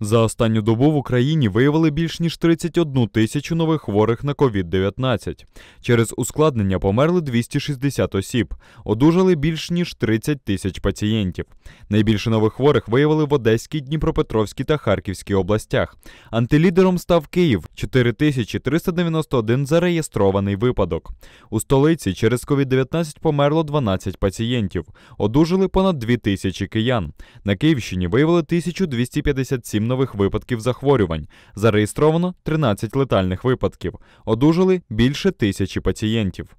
За останню добу в Україні виявили більш ніж 31 тисячу нових хворих на COVID-19. Через ускладнення померли 260 осіб, одужали більш ніж 30 тисяч пацієнтів. Найбільше нових хворих виявили в Одеській, Дніпропетровській та Харківській областях. Антилідером став Київ 4391 зареєстрований випадок. У столиці через COVID-19 померло 12 пацієнтів, одужали понад 2 тисячі киян. На Київщині виявили 1257 нових випадків захворювань. Зареєстровано 13 летальних випадків. Одужали більше тисячі пацієнтів.